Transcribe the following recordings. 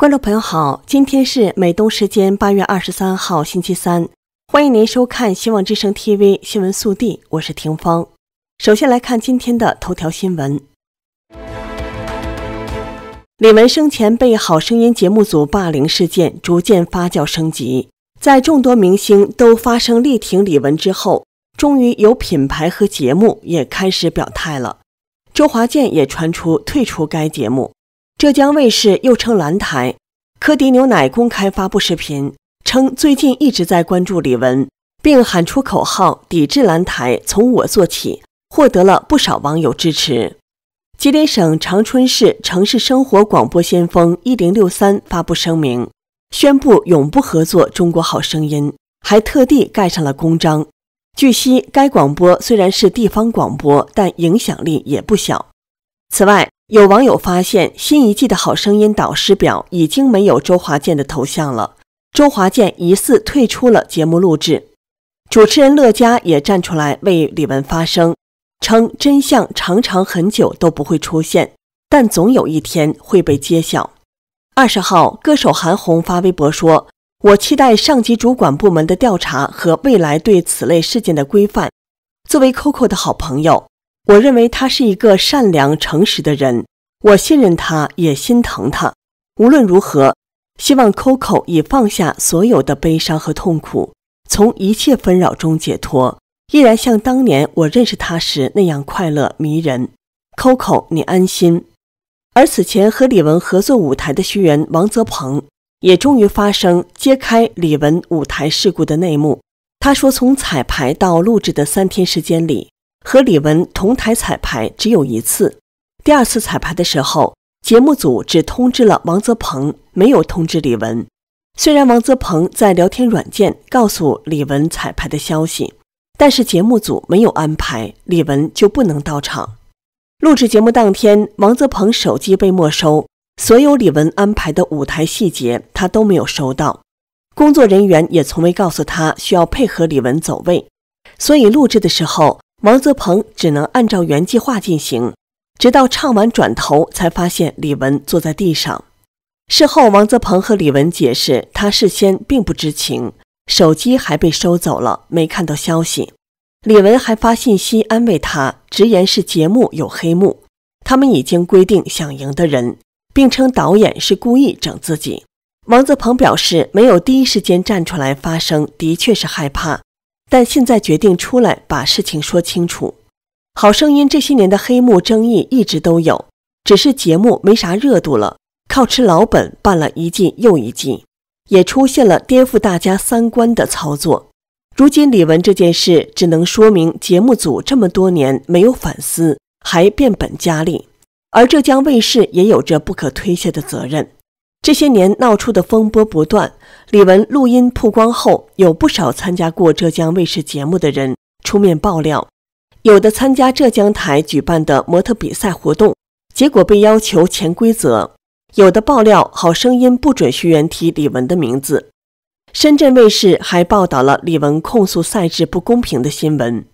观众朋友好，今天是美东时间八月二十三号星期三，欢迎您收看《希望之声 TV 新闻速递》，我是婷芳。首先来看今天的头条新闻：李玟生前被《好声音》节目组霸凌事件逐渐发酵升级，在众多明星都发声力挺李玟之后，终于有品牌和节目也开始表态了，周华健也传出退出该节目。浙江卫视又称蓝台，科迪牛奶公开发布视频，称最近一直在关注李玟，并喊出口号“抵制蓝台，从我做起”，获得了不少网友支持。吉林省长春市城市生活广播先锋一零六三发布声明，宣布永不合作《中国好声音》，还特地盖上了公章。据悉，该广播虽然是地方广播，但影响力也不小。此外，有网友发现新一季的《好声音》导师表已经没有周华健的头像了，周华健疑似退出了节目录制。主持人乐嘉也站出来为李玟发声，称真相常常很久都不会出现，但总有一天会被揭晓。二十号，歌手韩红发微博说：“我期待上级主管部门的调查和未来对此类事件的规范。”作为 coco 的好朋友。我认为他是一个善良、诚实的人，我信任他，也心疼他。无论如何，希望 Coco 已放下所有的悲伤和痛苦，从一切纷扰中解脱，依然像当年我认识他时那样快乐迷人。Coco，你安心。而此前和李玟合作舞台的学员王泽鹏也终于发声，揭开李玟舞台事故的内幕。他说，从彩排到录制的三天时间里。和李文同台彩排只有一次，第二次彩排的时候，节目组只通知了王泽鹏，没有通知李文。虽然王泽鹏在聊天软件告诉李文彩排的消息，但是节目组没有安排李文就不能到场。录制节目当天，王泽鹏手机被没收，所有李文安排的舞台细节他都没有收到，工作人员也从未告诉他需要配合李文走位，所以录制的时候。王泽鹏只能按照原计划进行，直到唱完转头才发现李文坐在地上。事后，王泽鹏和李文解释，他事先并不知情，手机还被收走了，没看到消息。李文还发信息安慰他，直言是节目有黑幕，他们已经规定想赢的人，并称导演是故意整自己。王泽鹏表示，没有第一时间站出来发声，的确是害怕。但现在决定出来把事情说清楚。好声音这些年的黑幕争议一直都有，只是节目没啥热度了，靠吃老本办了一季又一季，也出现了颠覆大家三观的操作。如今李玟这件事，只能说明节目组这么多年没有反思，还变本加厉，而浙江卫视也有着不可推卸的责任。这些年闹出的风波不断。李玟录音曝光后，有不少参加过浙江卫视节目的人出面爆料，有的参加浙江台举办的模特比赛活动，结果被要求潜规则；有的爆料《好声音》不准学员提李玟的名字。深圳卫视还报道了李玟控诉赛制不公平的新闻。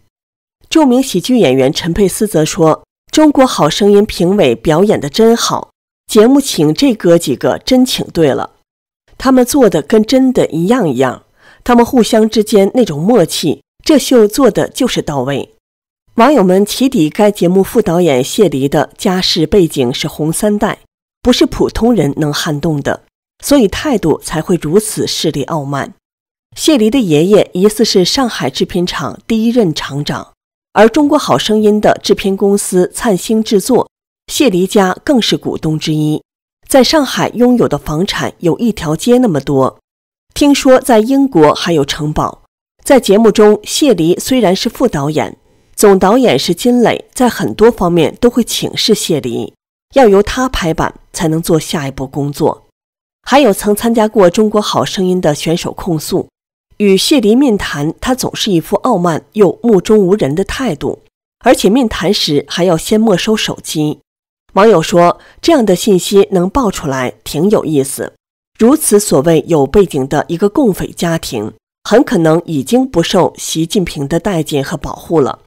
著名喜剧演员陈佩斯则说：“中国好声音评委表演的真好。”节目请这哥几个真请对了，他们做的跟真的一样一样，他们互相之间那种默契，这秀做的就是到位。网友们起底该节目副导演谢黎的家世背景是红三代，不是普通人能撼动的，所以态度才会如此势利傲慢。谢黎的爷爷疑似是上海制片厂第一任厂长，而《中国好声音》的制片公司灿星制作。谢黎家更是股东之一，在上海拥有的房产有一条街那么多，听说在英国还有城堡。在节目中，谢黎虽然是副导演，总导演是金磊，在很多方面都会请示谢黎，要由他拍板才能做下一步工作。还有曾参加过《中国好声音》的选手控诉，与谢黎面谈，他总是一副傲慢又目中无人的态度，而且面谈时还要先没收手机。网友说：“这样的信息能爆出来，挺有意思。如此所谓有背景的一个共匪家庭，很可能已经不受习近平的待见和保护了。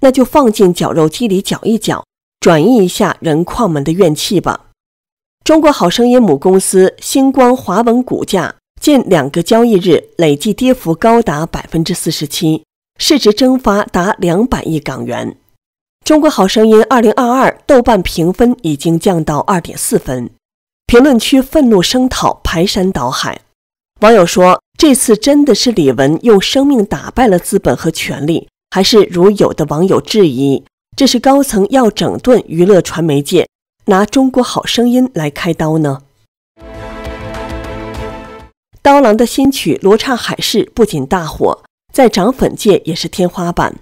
那就放进绞肉机里搅一搅，转移一下人矿们的怨气吧。”中国好声音母公司星光华文股价近两个交易日累计跌幅高达百分之四十七，市值蒸发达两百亿港元。中国好声音二零二二豆瓣评分已经降到二点四分，评论区愤怒声讨排山倒海。网友说，这次真的是李玟用生命打败了资本和权力，还是如有的网友质疑，这是高层要整顿娱乐传媒界，拿中国好声音来开刀呢？刀郎的新曲《罗刹海市》不仅大火，在涨粉界也是天花板。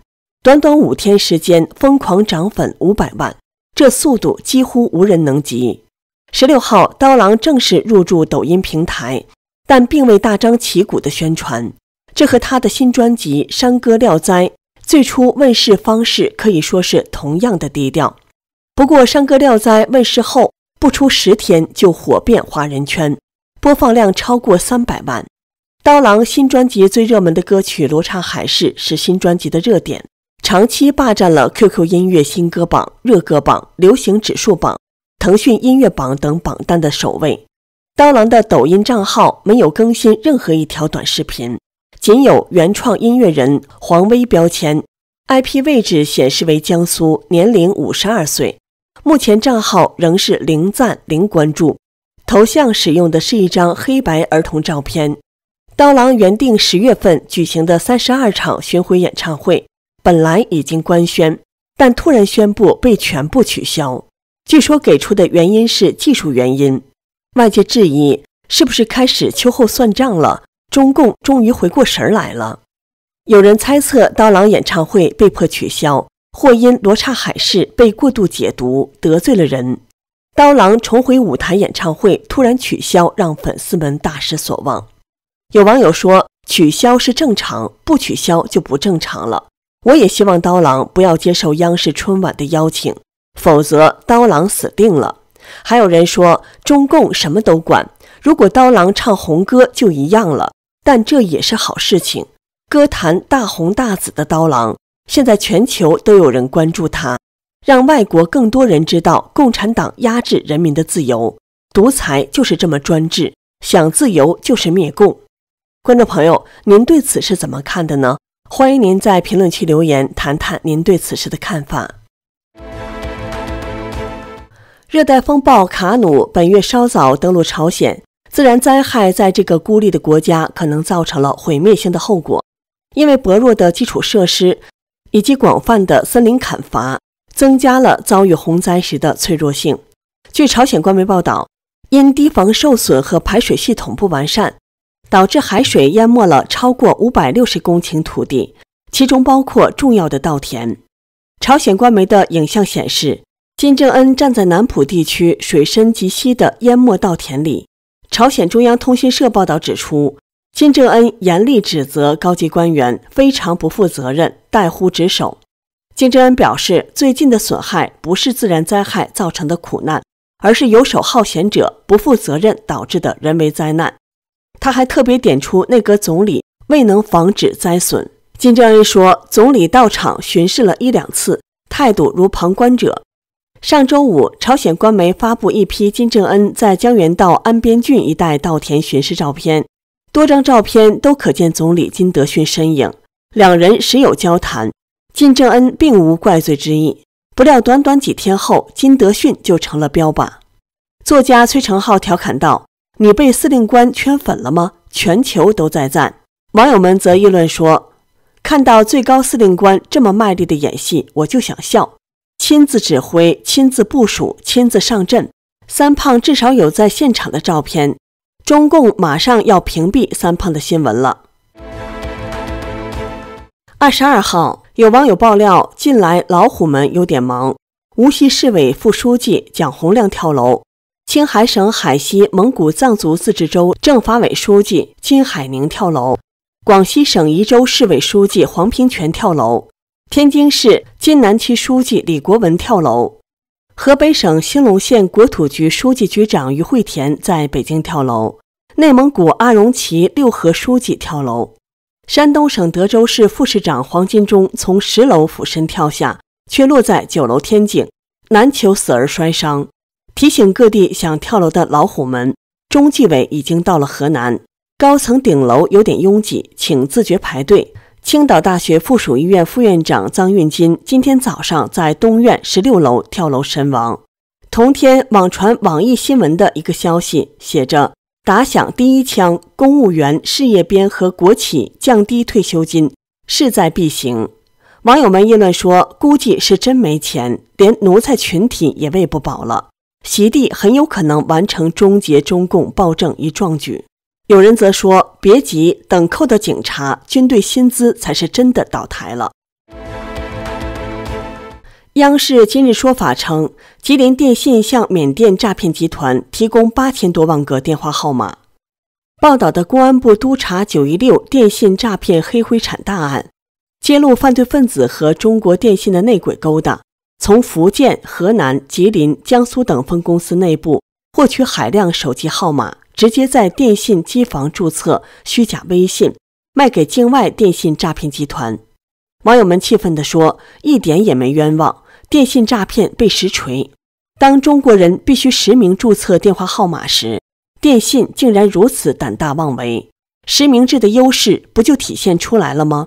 短短五天时间，疯狂涨粉五百万，这速度几乎无人能及。十六号，刀郎正式入驻抖音平台，但并未大张旗鼓的宣传。这和他的新专辑《山歌聊斋最初问世方式可以说是同样的低调。不过，《山歌聊斋问世后，不出十天就火遍华人圈，播放量超过三百万。刀郎新专辑最热门的歌曲《罗刹海市》是新专辑的热点。长期霸占了 QQ 音乐新歌榜、热歌榜、流行指数榜、腾讯音乐榜等榜单的首位。刀郎的抖音账号没有更新任何一条短视频，仅有原创音乐人黄威标签，IP 位置显示为江苏，年龄五十二岁。目前账号仍是零赞零关注，头像使用的是一张黑白儿童照片。刀郎原定十月份举行的三十二场巡回演唱会。本来已经官宣，但突然宣布被全部取消。据说给出的原因是技术原因，外界质疑是不是开始秋后算账了？中共终于回过神来了。有人猜测刀郎演唱会被迫取消，或因《罗刹海市》被过度解读得罪了人。刀郎重回舞台，演唱会突然取消，让粉丝们大失所望。有网友说，取消是正常，不取消就不正常了。我也希望刀郎不要接受央视春晚的邀请，否则刀郎死定了。还有人说中共什么都管，如果刀郎唱红歌就一样了。但这也是好事情，歌坛大红大紫的刀郎，现在全球都有人关注他，让外国更多人知道共产党压制人民的自由，独裁就是这么专制，想自由就是灭共。观众朋友，您对此是怎么看的呢？欢迎您在评论区留言，谈谈您对此事的看法。热带风暴卡努本月稍早登陆朝鲜，自然灾害在这个孤立的国家可能造成了毁灭性的后果，因为薄弱的基础设施以及广泛的森林砍伐增加了遭遇洪灾时的脆弱性。据朝鲜官媒报道，因堤防受损和排水系统不完善。导致海水淹没了超过五百六十公顷土地，其中包括重要的稻田。朝鲜官媒的影像显示，金正恩站在南浦地区水深及膝的淹没稻田里。朝鲜中央通讯社报道指出，金正恩严厉指责高级官员非常不负责任、怠忽职守。金正恩表示，最近的损害不是自然灾害造成的苦难，而是游手好闲者不负责任导致的人为灾难。他还特别点出内阁总理未能防止灾损。金正恩说，总理到场巡视了一两次，态度如旁观者。上周五，朝鲜官媒发布一批金正恩在江原道安边郡一带稻田巡视照片，多张照片都可见总理金德勋身影，两人时有交谈。金正恩并无怪罪之意。不料，短短几天后，金德勋就成了标靶。作家崔成浩调侃道。你被司令官圈粉了吗？全球都在赞，网友们则议论说：“看到最高司令官这么卖力的演戏，我就想笑。”亲自指挥，亲自部署，亲自上阵，三胖至少有在现场的照片。中共马上要屏蔽三胖的新闻了。二十二号，有网友爆料，近来老虎们有点忙。无锡市委副书记蒋洪亮跳楼。青海省海西蒙古藏族自治州政法委书记金海宁跳楼，广西省宜州市委书记黄平泉跳楼，天津市津南区书记李国文跳楼，河北省兴隆县国土局书记局长于会田在北京跳楼，内蒙古阿荣旗六合书记跳楼，山东省德州市副市长黄金忠从十楼俯身跳下，却落在九楼天井，难求死而摔伤。提醒各地想跳楼的老虎们，中纪委已经到了河南，高层顶楼有点拥挤，请自觉排队。青岛大学附属医院副院长臧运金今天早上在东院十六楼跳楼身亡。同天网传网易新闻的一个消息写着：“打响第一枪，公务员、事业编和国企降低退休金，势在必行。”网友们议论说：“估计是真没钱，连奴才群体也喂不饱了。”席地很有可能完成终结中共暴政一壮举。有人则说：“别急，等扣的警察、军队薪资才是真的倒台了。”央视今日说法称，吉林电信向缅甸诈骗集团提供八千多万个电话号码。报道的公安部督查“九一六电信诈骗黑灰产大案，揭露犯罪分子和中国电信的内鬼勾当。从福建、河南、吉林、江苏等分公司内部获取海量手机号码，直接在电信机房注册虚假微信，卖给境外电信诈骗集团。网友们气愤地说：“一点也没冤枉，电信诈骗被实锤。当中国人必须实名注册电话号码时，电信竟然如此胆大妄为，实名制的优势不就体现出来了吗？”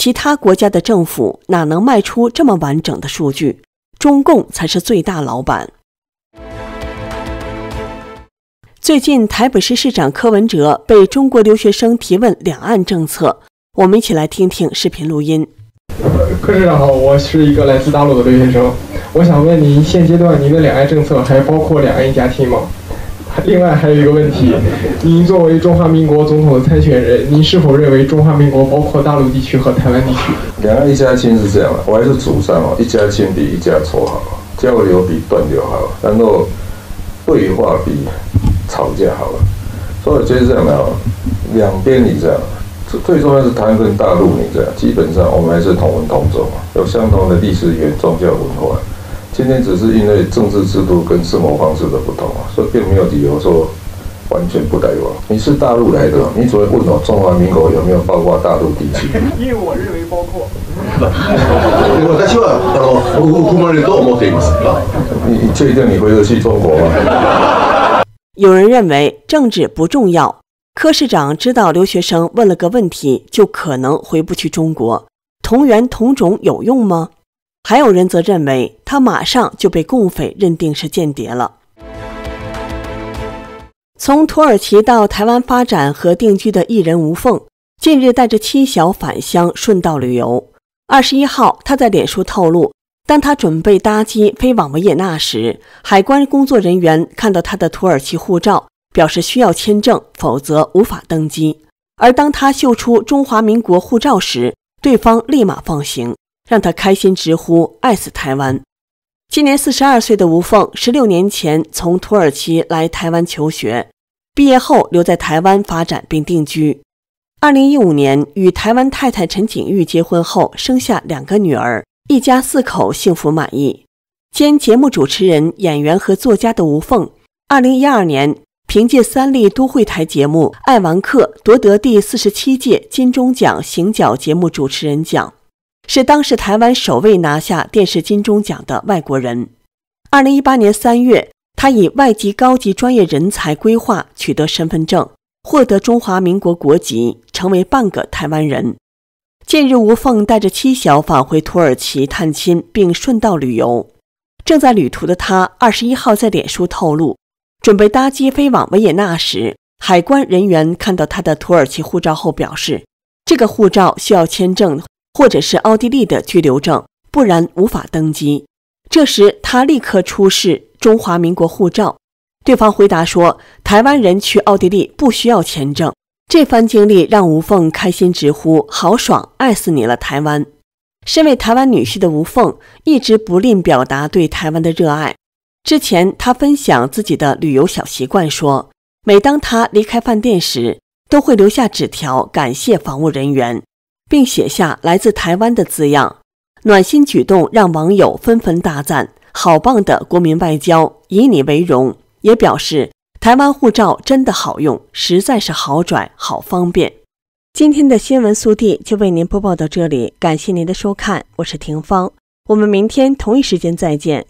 其他国家的政府哪能卖出这么完整的数据？中共才是最大老板。最近，台北市市长柯文哲被中国留学生提问两岸政策，我们一起来听听视频录音。柯市长好，我是一个来自大陆的留学生，我想问您，现阶段您的两岸政策还包括两岸一家亲吗？另外还有一个问题，您作为中华民国总统的参选人，您是否认为中华民国包括大陆地区和台湾地区？两岸一家亲是这样的，我还是主张啊，一家亲比一家仇好，交流比断流好，然后对话比吵架好。所以我觉得这样啊，两边你这样，最重要是台湾跟大陆你这样，基本上我们还是同文同种，有相同的历史、言、宗教、文化。今天只是因为政治制度跟生活方式的不同啊，所以并没有理由说完全不台湾。你是大陆来的，你只会问我中华民国有没有包括大陆地区？因为我认为包括。我但是啊，我我可能多冒点意思。你确定你回得去中国吗？有人认为政治不重要。柯市长知道留学生问了个问题，就可能回不去中国。同源同种有用吗？还有人则认为，他马上就被共匪认定是间谍了。从土耳其到台湾发展和定居的艺人吴凤，近日带着妻小返乡顺道旅游。二十一号，他在脸书透露，当他准备搭机飞往维也纳时，海关工作人员看到他的土耳其护照，表示需要签证，否则无法登机。而当他秀出中华民国护照时，对方立马放行。让他开心，直呼爱死台湾。今年四十二岁的吴凤，十六年前从土耳其来台湾求学，毕业后留在台湾发展并定居。二零一五年与台湾太太陈景玉结婚后，生下两个女儿，一家四口幸福满意。兼节目主持人、演员和作家的吴凤，二零一二年凭借三立都会台节目《爱玩客》夺得第四十七届金钟奖行脚节目主持人奖。是当时台湾首位拿下电视金钟奖的外国人。二零一八年三月，他以外籍高级专业人才规划取得身份证，获得中华民国国籍，成为半个台湾人。近日，吴凤带着妻小返回土耳其探亲，并顺道旅游。正在旅途的他，二十一号在脸书透露，准备搭机飞往维也纳时，海关人员看到他的土耳其护照后表示，这个护照需要签证。或者是奥地利的居留证，不然无法登机。这时他立刻出示中华民国护照，对方回答说：“台湾人去奥地利不需要签证。”这番经历让吴凤开心直呼：“豪爽，爱死你了，台湾！”身为台湾女婿的吴凤一直不吝表达对台湾的热爱。之前他分享自己的旅游小习惯，说每当他离开饭店时，都会留下纸条感谢防务人员。并写下来自台湾的字样，暖心举动让网友纷纷大赞：“好棒的国民外交，以你为荣。”也表示台湾护照真的好用，实在是好拽、好方便。今天的新闻速递就为您播报到这里，感谢您的收看，我是婷芳，我们明天同一时间再见。